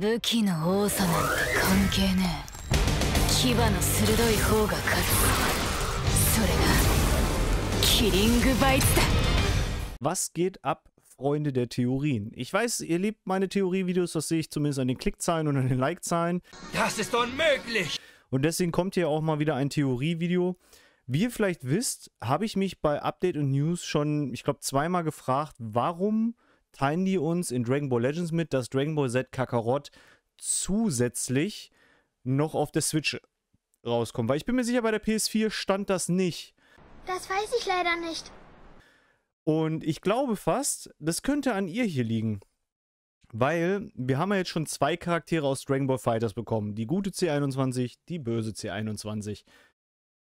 武器の多さなんて関係ねえ牙の鋭い方が勝つそれがキリングバイツだ Was geht ab, Freunde der Theorien? Ich weiß, ihr liebt meine Theorievideos, das sehe ich zumindest an den Klickzahlen und an den Likezahlen. Das ist unmöglich! Und deswegen kommt hier auch mal wieder ein Theorievideo. Wie ihr vielleicht wisst, habe ich mich bei Update und News schon, ich glaube, zweimal gefragt, warum teilen die uns in Dragon Ball Legends mit, dass Dragon Ball Z Kakarot zusätzlich noch auf der Switch rauskommt. Weil ich bin mir sicher, bei der PS4 stand das nicht. Das weiß ich leider nicht. Und ich glaube fast, das könnte an ihr hier liegen. Weil wir haben ja jetzt schon zwei Charaktere aus Dragon Ball Fighters bekommen. Die gute C21, die böse C21.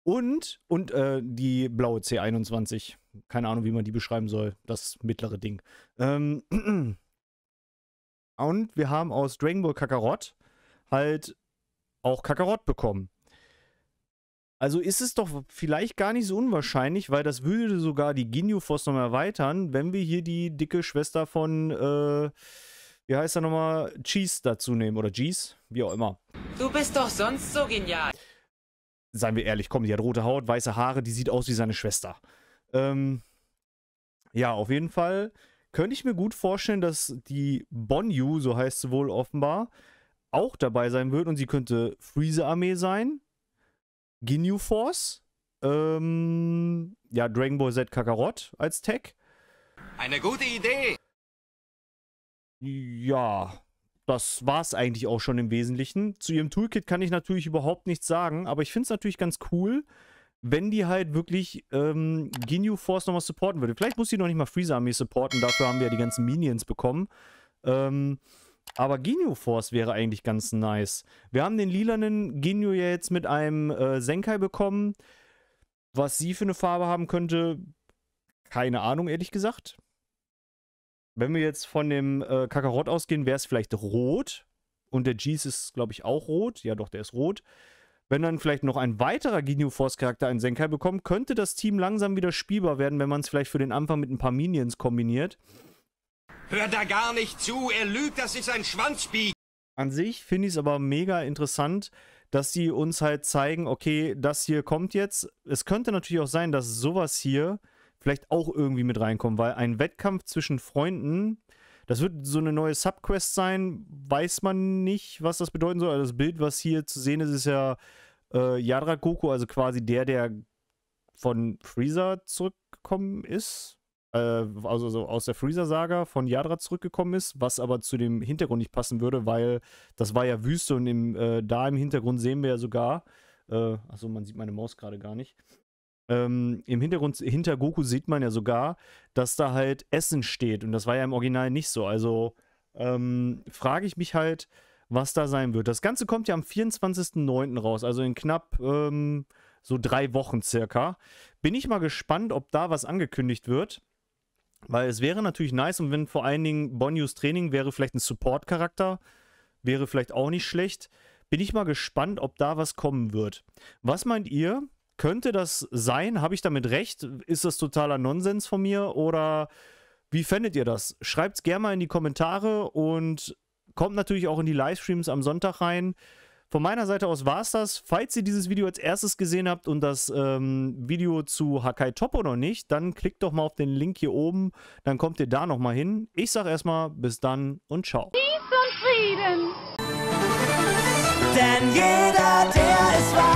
Und, und äh, die blaue C21. Keine Ahnung, wie man die beschreiben soll. Das mittlere Ding. Ähm, und wir haben aus Dragon Ball Kakarot halt auch Kakarot bekommen. Also ist es doch vielleicht gar nicht so unwahrscheinlich, weil das würde sogar die Ginyu-Force nochmal erweitern, wenn wir hier die dicke Schwester von, äh, wie heißt er nochmal, Cheese dazu nehmen oder Cheese, wie auch immer. Du bist doch sonst so genial seien wir ehrlich, komm, die hat rote Haut, weiße Haare, die sieht aus wie seine Schwester. Ähm, ja, auf jeden Fall könnte ich mir gut vorstellen, dass die Bonyu, so heißt sie wohl offenbar, auch dabei sein wird und sie könnte freeze armee sein, Ginyu Force, ähm, ja, Dragon Ball Z Kakarot als Tech. Eine gute Idee! Ja, das war es eigentlich auch schon im Wesentlichen. Zu ihrem Toolkit kann ich natürlich überhaupt nichts sagen, aber ich finde es natürlich ganz cool, wenn die halt wirklich ähm, Ginyu Force nochmal supporten würde. Vielleicht muss die noch nicht mal Freezer Army supporten, dafür haben wir ja die ganzen Minions bekommen. Ähm, aber Ginyu Force wäre eigentlich ganz nice. Wir haben den lilanen Ginyu ja jetzt mit einem äh, Senkai bekommen. Was sie für eine Farbe haben könnte, keine Ahnung, ehrlich gesagt. Wenn wir jetzt von dem äh, Kakarott ausgehen, wäre es vielleicht rot. Und der Jeez ist, glaube ich, auch rot. Ja, doch, der ist rot. Wenn dann vielleicht noch ein weiterer Ginyu Force Charakter einen Senkai bekommt, könnte das Team langsam wieder spielbar werden, wenn man es vielleicht für den Anfang mit ein paar Minions kombiniert. Hört da gar nicht zu, er lügt, das ist ein Schwanzbieg. An sich finde ich es aber mega interessant, dass sie uns halt zeigen, okay, das hier kommt jetzt. Es könnte natürlich auch sein, dass sowas hier vielleicht auch irgendwie mit reinkommen, weil ein Wettkampf zwischen Freunden, das wird so eine neue Subquest sein, weiß man nicht, was das bedeuten soll. Also das Bild, was hier zu sehen ist, ist ja äh, Yadra Goku, also quasi der, der von Freezer zurückgekommen ist, äh, also so aus der Freezer-Saga von Yadra zurückgekommen ist, was aber zu dem Hintergrund nicht passen würde, weil das war ja Wüste und im, äh, da im Hintergrund sehen wir ja sogar, äh, achso, man sieht meine Maus gerade gar nicht, ähm, Im Hintergrund, hinter Goku sieht man ja sogar, dass da halt Essen steht. Und das war ja im Original nicht so. Also ähm, frage ich mich halt, was da sein wird. Das Ganze kommt ja am 24.09. raus, also in knapp ähm, so drei Wochen circa. Bin ich mal gespannt, ob da was angekündigt wird. Weil es wäre natürlich nice und wenn vor allen Dingen Bonius Training wäre vielleicht ein Support-Charakter, wäre vielleicht auch nicht schlecht. Bin ich mal gespannt, ob da was kommen wird. Was meint ihr? Könnte das sein? Habe ich damit recht? Ist das totaler Nonsens von mir? Oder wie fändet ihr das? Schreibt es gerne mal in die Kommentare und kommt natürlich auch in die Livestreams am Sonntag rein. Von meiner Seite aus war es das. Falls ihr dieses Video als erstes gesehen habt und das ähm, Video zu Hakai Topo noch nicht, dann klickt doch mal auf den Link hier oben, dann kommt ihr da nochmal hin. Ich sage erstmal bis dann und ciao. Peace und Frieden. Denn jeder, der es war,